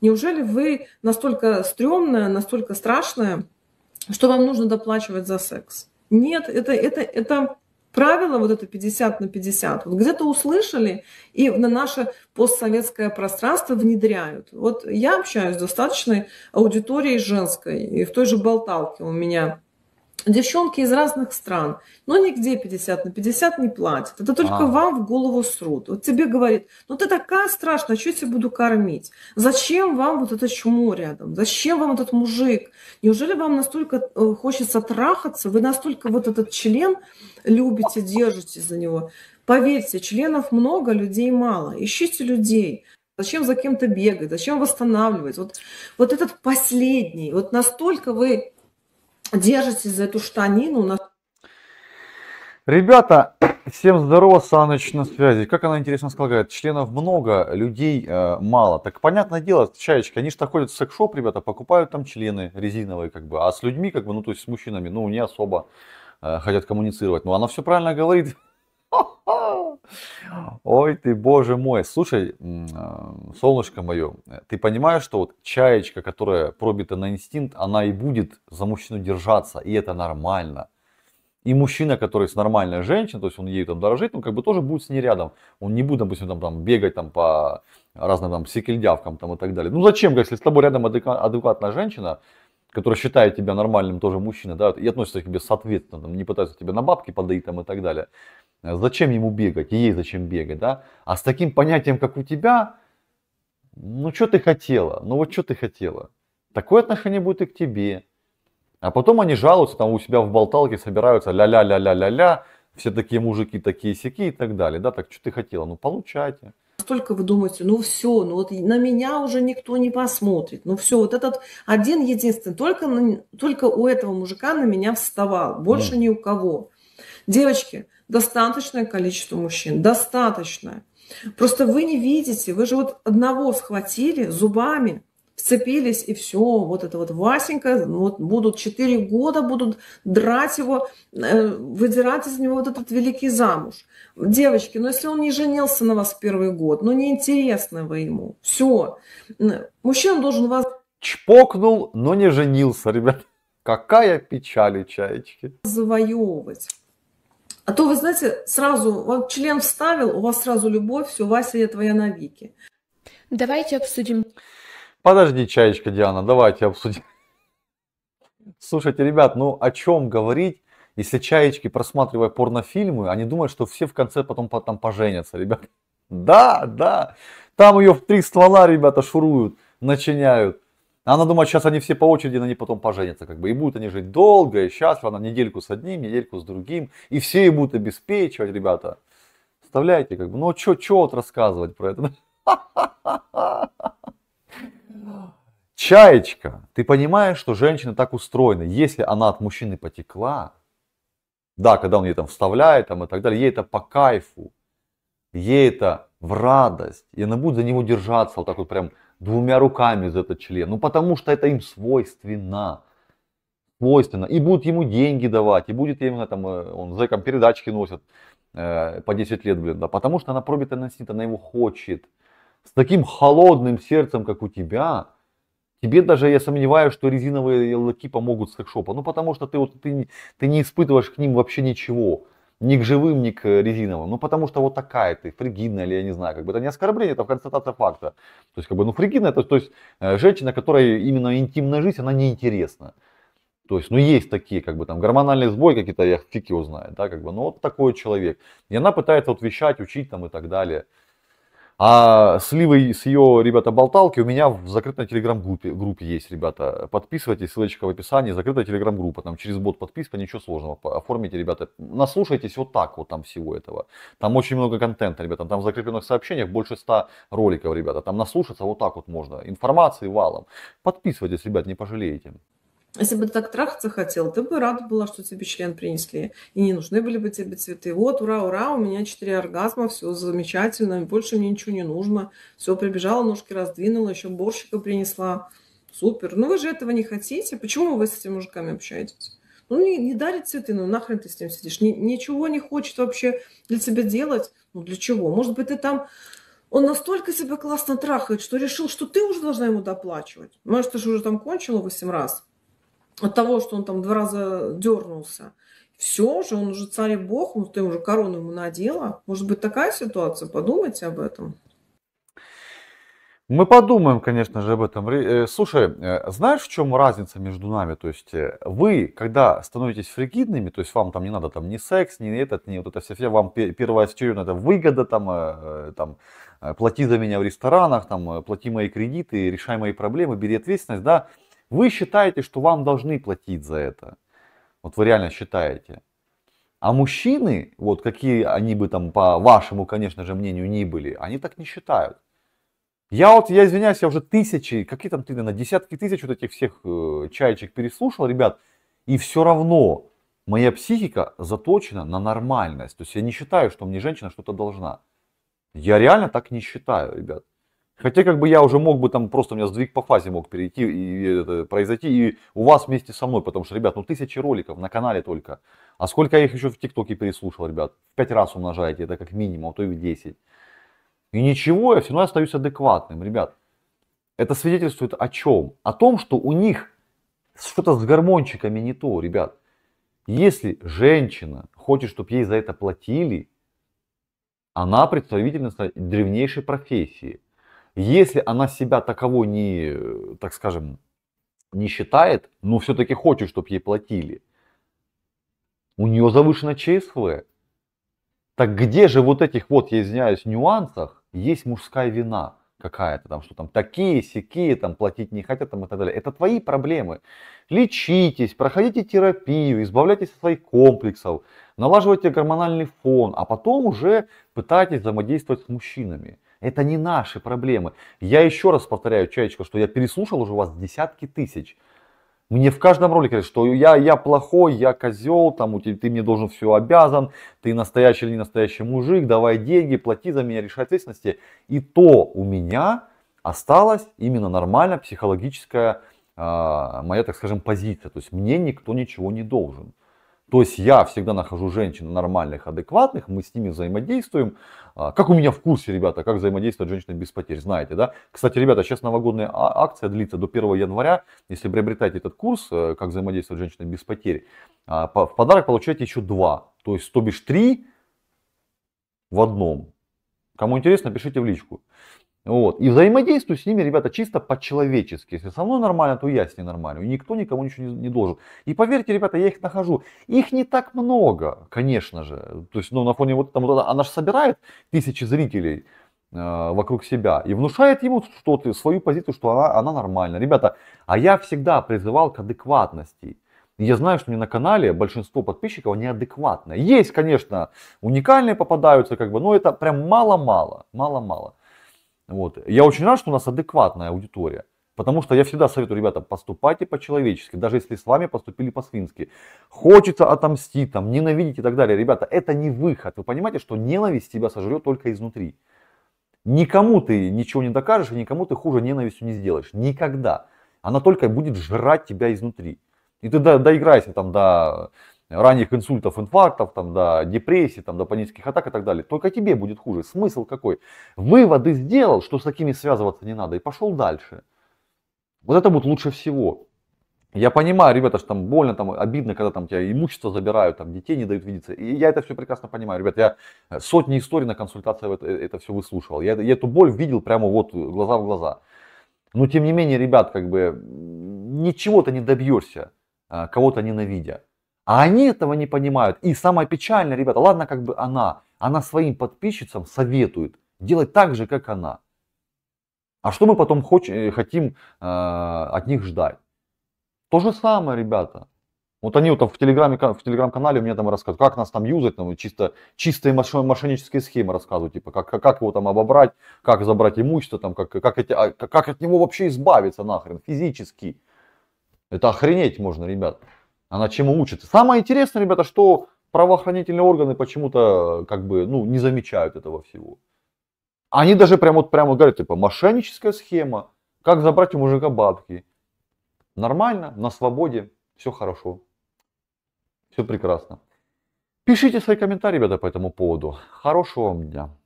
Неужели вы настолько стрёмная, настолько страшная, что вам нужно доплачивать за секс? Нет, это, это, это правило вот это 50 на 50. Вот где-то услышали и на наше постсоветское пространство внедряют. Вот я общаюсь с достаточной аудиторией женской. И в той же болталке у меня девчонки из разных стран, но нигде 50 на 50 не платят. Это только а. вам в голову срут. Вот тебе говорит, ну ты такая страшная, что я тебя буду кормить? Зачем вам вот это чмо рядом? Зачем вам этот мужик? Неужели вам настолько э, хочется трахаться? Вы настолько вот этот член любите, держите за него? Поверьте, членов много, людей мало. Ищите людей. Зачем за кем-то бегать? Зачем восстанавливать? Вот, вот этот последний, вот настолько вы держитесь за эту штанину. На... Ребята, всем здорово, Саныч на связи. Как она интересно сказала, членов много, людей э, мало. Так понятное дело, чаечки, они же так ходят в секшоп, ребята, покупают там члены резиновые, как бы, а с людьми, как бы, ну, то есть с мужчинами, ну, не особо э, хотят коммуницировать. Ну, она все правильно говорит. Ой ты, боже мой. Слушай, а, солнышко мое, ты понимаешь, что вот чаечка, которая пробита на инстинкт, она и будет за мужчину держаться, и это нормально. И мужчина, который с нормальной женщиной, то есть он ею там дорожит, он ну, как бы тоже будет с ней рядом. Он не будет, допустим, там, там бегать там по разным там секельдявкам там и так далее. Ну зачем, если с тобой рядом адекватная женщина, которые считают тебя нормальным тоже мужчиной, да, и относятся к тебе соответственно, не пытаются тебя на бабки подоить там, и так далее. Э, зачем ему бегать, и ей зачем бегать, да? А с таким понятием, как у тебя, ну что ты хотела, ну вот что ты хотела. Такое отношение будет и к тебе. А потом они жалуются, там у себя в болталке собираются ля-ля-ля-ля-ля-ля, все такие мужики, такие сяки и так далее, да, так что ты хотела, ну получайте настолько вы думаете, ну все, ну вот на меня уже никто не посмотрит, ну все, вот этот один единственный, только, на, только у этого мужика на меня вставал, больше да. ни у кого. Девочки, достаточное количество мужчин, достаточное. Просто вы не видите, вы же вот одного схватили зубами, вцепились, и все, вот это вот Васенька, ну вот будут 4 года, будут драть его, э, выдирать из него вот этот великий замуж. Девочки, ну если он не женился на вас первый год, ну неинтересно вы ему, все. Мужчина должен вас... Чпокнул, но не женился, ребят. Какая печаль у чаечки. Завоевывать. А то, вы знаете, сразу вам член вставил, у вас сразу любовь, все, Вася, я твоя навеки. Давайте обсудим Подожди, чаечка, Диана, давайте обсудим. Слушайте, ребят, ну о чем говорить, если чаечки, просматривая порнофильмы, они думают, что все в конце потом, там поженятся, ребят. Да, да, там ее в три ствола, ребята, шуруют, начиняют. Она думает, сейчас они все по очереди, на ней потом поженятся, как бы, и будут они жить долго и счастливо, она недельку с одним, недельку с другим, и все ей будут обеспечивать, ребята. Вставляйте, как бы, ну что, что вот рассказывать про это? Чаечка, ты понимаешь, что женщина так устроена. Если она от мужчины потекла, да, когда он ей там вставляет там, и так далее, ей это по кайфу, ей это в радость, и она будет за него держаться вот так вот прям двумя руками за этот член. Ну потому что это им свойственно. Свойственно. И будут ему деньги давать, и будет именно там, э, он зэкам передачки носит э, по 10 лет, блин, да, потому что она пробит и носит, она его хочет с таким холодным сердцем, как у тебя, тебе даже, я сомневаюсь, что резиновые лаки помогут с хэкшопа. Ну, потому что ты, вот, ты, ты не испытываешь к ним вообще ничего. Ни к живым, ни к резиновым. Ну, потому что вот такая ты, фригидная или я не знаю, как бы это не оскорбление, это констатация факта. То есть, как бы, ну, фригидная, это, то есть, э, женщина, которая именно интимная жизнь, она неинтересна. То есть, ну, есть такие, как бы, там, гормональный сбой какие-то, я фиг его знает, да, как бы, ну, вот такой человек. И она пытается вот вещать, учить там и так далее. А сливы с ее, ребята, болталки у меня в закрытой телеграм-группе группе есть, ребята. Подписывайтесь, ссылочка в описании, закрытая телеграм-группа. Там через бот подписка, ничего сложного. Оформите, ребята. Наслушайтесь вот так вот там всего этого. Там очень много контента, ребята. Там в закрепленных сообщениях больше ста роликов, ребята. Там наслушаться вот так вот можно. Информации валом. Подписывайтесь, ребят, не пожалеете. Если бы ты так трахаться хотел, ты бы рада была, что тебе член принесли. И не нужны были бы тебе цветы. Вот, ура, ура, у меня четыре оргазма, все замечательно, больше мне ничего не нужно. Все, прибежала, ножки раздвинула, еще борщика принесла. Супер. Ну вы же этого не хотите. Почему вы с этими мужиками общаетесь? Ну, не, не дарит цветы, ну нахрен ты с ним сидишь. Ни, ничего не хочет вообще для тебя делать. Ну для чего? Может быть, ты там он настолько себя классно трахает, что решил, что ты уже должна ему доплачивать. Может, ты же уже там кончила 8 раз от того, что он там два раза дернулся. Все же, он уже царь и бог, ну, ты уже корону ему надела. Может быть, такая ситуация? Подумайте об этом. Мы подумаем, конечно же, об этом. Э, слушай, э, знаешь, в чем разница между нами? То есть э, вы, когда становитесь фригидными, то есть вам там не надо там ни секс, ни этот, ни вот это все, вам первоочередно это выгода, там, там, плати за меня в ресторанах, там, плати мои кредиты, решай мои проблемы, бери ответственность, да, вы считаете, что вам должны платить за это. Вот вы реально считаете. А мужчины, вот какие они бы там по вашему, конечно же, мнению не были, они так не считают. Я вот, я извиняюсь, я уже тысячи, какие там ты, на десятки тысяч вот этих всех э, чаечек переслушал, ребят, и все равно моя психика заточена на нормальность. То есть я не считаю, что мне женщина что-то должна. Я реально так не считаю, ребят. Хотя как бы я уже мог бы там, просто у меня сдвиг по фазе мог перейти и это, произойти, и у вас вместе со мной, потому что, ребят, ну тысячи роликов на канале только. А сколько я их еще в ТикТоке переслушал, ребят? В пять раз умножаете, это как минимум, а то и в 10. И ничего, я все равно остаюсь адекватным, ребят. Это свидетельствует о чем? О том, что у них что-то с гармончиками не то, ребят. Если женщина хочет, чтобы ей за это платили, она представительница древнейшей профессии – если она себя таковой не, так скажем, не считает, но все-таки хочет, чтобы ей платили, у нее завышено ЧСВ. Так где же вот этих вот, я извиняюсь, нюансах есть мужская вина какая-то там, что там такие, сякие, там платить не хотят там, и так далее. Это твои проблемы. Лечитесь, проходите терапию, избавляйтесь от своих комплексов, налаживайте гормональный фон, а потом уже пытайтесь взаимодействовать с мужчинами. Это не наши проблемы. Я еще раз повторяю, Чаечка, что я переслушал уже у вас десятки тысяч. Мне в каждом ролике говорят, что я, я плохой, я козел, там, у тебя, ты мне должен все обязан, ты настоящий или не настоящий мужик, давай деньги, плати за меня, решай ответственности. И то у меня осталась именно нормальная психологическая э, моя, так скажем, позиция. То есть мне никто ничего не должен. То есть я всегда нахожу женщин нормальных, адекватных, мы с ними взаимодействуем. А, как у меня в курсе, ребята, как взаимодействовать с женщиной без потерь, знаете, да? Кстати, ребята, сейчас новогодняя а, акция длится до 1 января. Если приобретаете этот курс, э, как взаимодействовать с женщиной без потерь, а, в подарок получаете еще два. То есть, то бишь три в одном. Кому интересно, пишите в личку. Вот. И взаимодействую с ними, ребята, чисто по-человечески. Если со мной нормально, то я с ней нормально. И никто никому ничего не, не должен. И поверьте, ребята, я их нахожу. Их не так много, конечно же. То есть, ну, на фоне вот там, вот, она же собирает тысячи зрителей э, вокруг себя и внушает ему что ты, свою позицию, что она, она нормальна. Ребята, а я всегда призывал к адекватности. Я знаю, что мне на канале большинство подписчиков неадекватное. Есть, конечно, уникальные попадаются, как бы, но это прям мало-мало, мало-мало. Вот. Я очень рад, что у нас адекватная аудитория. Потому что я всегда советую, ребята, поступайте по-человечески, даже если с вами поступили по-свински. Хочется отомстить, там, ненавидеть и так далее. Ребята, это не выход. Вы понимаете, что ненависть тебя сожрет только изнутри. Никому ты ничего не докажешь, и никому ты хуже ненавистью не сделаешь. Никогда. Она только будет жрать тебя изнутри. И ты доиграйся там до ранних инсультов, инфарктов, там, до депрессии там, до панических атак и так далее. Только тебе будет хуже. Смысл какой? Выводы сделал, что с такими связываться не надо, и пошел дальше. Вот это будет лучше всего. Я понимаю, ребята, что там больно, там обидно, когда там тебя имущество забирают, там детей не дают видеться. И я это все прекрасно понимаю, ребят. Я сотни историй на консультациях это, это все выслушивал. Я, я эту боль видел прямо вот глаза в глаза. Но тем не менее, ребят, как бы ничего ты не добьешься, а, кого-то ненавидя. А они этого не понимают. И самое печальное, ребята, ладно, как бы она, она своим подписчицам советует делать так же, как она. А что мы потом хоч- э, хотим э, от них ждать? То же самое, ребята. Вот они вот в, телеграме, в телеграм-канале мне там рассказывают, как нас там юзать, там чисто, чистые мошеннические схемы рассказывают, типа как, как его там обобрать, как забрать имущество, там, как, как, эти, а, как от него вообще избавиться нахрен физически. Это охренеть можно, ребят. Она чему учится Самое интересное, ребята, что правоохранительные органы почему-то как бы ну, не замечают этого всего. Они даже прямо вот прямо говорят, типа, мошенническая схема, как забрать у мужика бабки. Нормально, на свободе, все хорошо, все прекрасно. Пишите свои комментарии, ребята, по этому поводу. Хорошего вам дня.